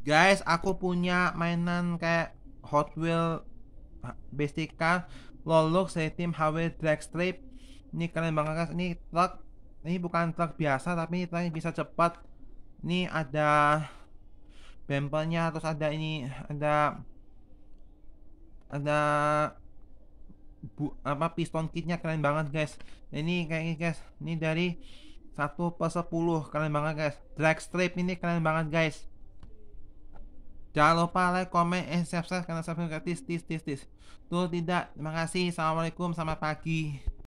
Guys, aku punya mainan kayak Hot Wheel basic car, Lolok, tim HW Drag Strip. Ini keren banget guys. Ini truk, ini bukan truk biasa tapi ini truk yang bisa cepat. Ini ada bumpernya terus ada ini ada ada bu, apa piston kitnya keren banget guys ini kayak ini guys ini dari 1 per 10 keren banget guys drag strip ini keren banget guys Jangan lupa like, komen, and subscribe karena subscribe gratis, tis, tis, tis. Tuh tidak. Terima kasih. Assalamualaikum. Selamat pagi.